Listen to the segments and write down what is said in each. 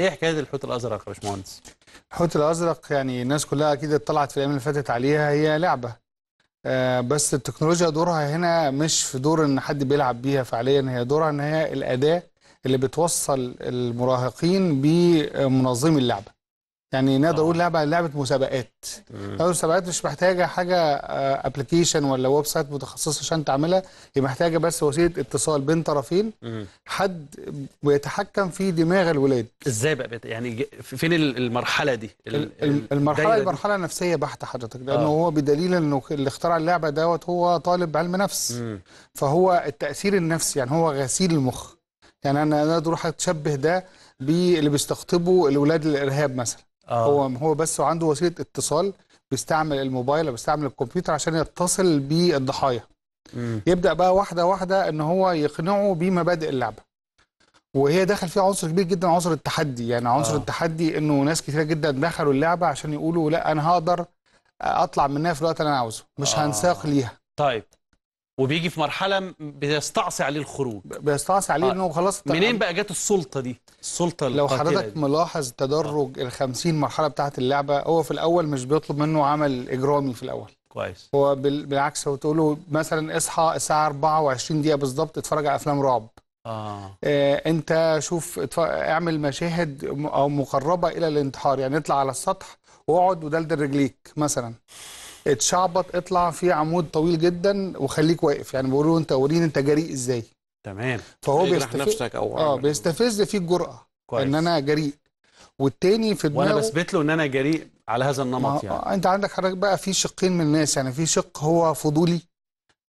ايه حكايه الحوت الازرق يا باشمهندس؟ الحوت الازرق يعني الناس كلها اكيد اطلعت في الايام اللي فاتت عليها هي لعبه آه بس التكنولوجيا دورها هنا مش في دور ان حد بيلعب بيها فعليا هي دورها ان هي الاداه اللي بتوصل المراهقين بمنظمي اللعبه يعني نقدر نقول آه. لعبه لعبه مسابقات لعبه مسابقات مش محتاجه حاجه ابلكيشن آه، ولا ويب سايت متخصص عشان تعملها هي محتاجه بس وسيله اتصال بين طرفين حد بيتحكم في دماغ الولاد ازاي بقى يعني فين المرحله دي المرحله دي مرحله نفسيه بحته حضرتك لانه آه. هو بدليل انه اللي اخترع اللعبه دوت هو طالب علم نفس فهو التاثير النفسي يعني هو غسيل المخ يعني انا اقدر اتشبه ده باللي بيستقطبه الاولاد الارهاب مثلا آه. هو هو بس عنده وسيله اتصال بيستعمل الموبايل او بيستعمل الكمبيوتر عشان يتصل بالضحايا يبدا بقى واحده واحده ان هو يقنعه بمبادئ اللعبه وهي داخل فيها عنصر كبير جدا عنصر التحدي يعني عنصر آه. التحدي انه ناس كتير جدا دخلوا اللعبه عشان يقولوا لا انا هقدر اطلع منها في الوقت اللي انا عاوزه مش آه. هنساق ليها طيب وبيجي في مرحله بيستعصي عليه الخروج بيستعصي عليه آه. انه خلاص منين بقى جت السلطه دي السلطه لو حضرتك ملاحظ تدرج آه. ال 50 مرحله بتاعه اللعبه هو في الاول مش بيطلب منه عمل اجرامي في الاول كويس هو بالعكس هو تقول له مثلا اصحى الساعه 24 دقيقه بالظبط اتفرج على افلام رعب آه. آه انت شوف اعمل مشاهد او مقربه الى الانتحار يعني اطلع على السطح واقعد ودلدل رجليك مثلا اتشعبط اطلع في عمود طويل جدا وخليك واقف يعني بيقولوا انت وريني انت جريء ازاي تمام فهو بيستفز نفسك او اه بيستفز فيه الجرأه كويس. ان انا جريء والتاني في دماغه وانا بثبت له ان انا جريء على هذا النمط يعني انت عندك حضرتك بقى في شقين من الناس يعني في شق هو فضولي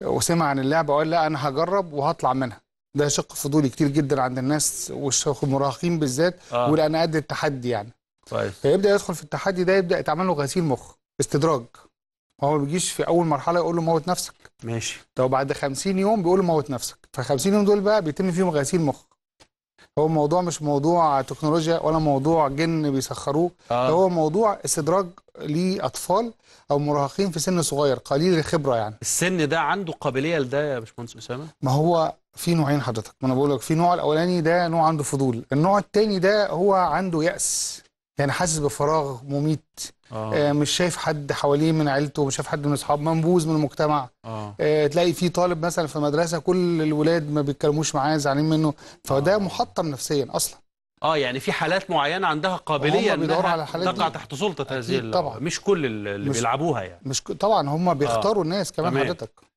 وسمع عن اللعبه وقال لا انا هجرب وهطلع منها ده شق فضولي كتير جدا عند الناس والمراهقين بالذات آه. ولا انا قد التحدي يعني كويس فيبدا يدخل في التحدي ده يبدا يتعمل له غسيل مخ استدراج هو ما بيجيش في اول مرحله يقول له موت نفسك ماشي طب بعد 50 يوم بيقول له موت نفسك ف50 يوم دول بقى بيتم فيهم غسيل مخ هو الموضوع مش موضوع تكنولوجيا ولا موضوع جن بيسخروه آه. هو موضوع استدراج لاطفال او مراهقين في سن صغير قليل الخبره يعني السن ده عنده قابليه لده يا باشمهندس اسامه ما هو في نوعين حضرتك ما انا بقول لك في نوع الاولاني ده نوع عنده فضول النوع الثاني ده هو عنده يأس يعني حاسس بفراغ مميت آه. آه. مش شايف حد حواليه من عيلته مش شايف حد من اصحابه منبوذ من المجتمع آه. آه تلاقي في طالب مثلا في مدرسه كل الولاد ما بيتكلموش معاه زعلانين منه فده آه. محطم نفسيا اصلا اه يعني في حالات معينه عندها قابليه انها على تقع دي. تحت سلطه هذه طبعا مش كل اللي مش بيلعبوها يعني مش طبعا هم بيختاروا آه. الناس كمان حضرتك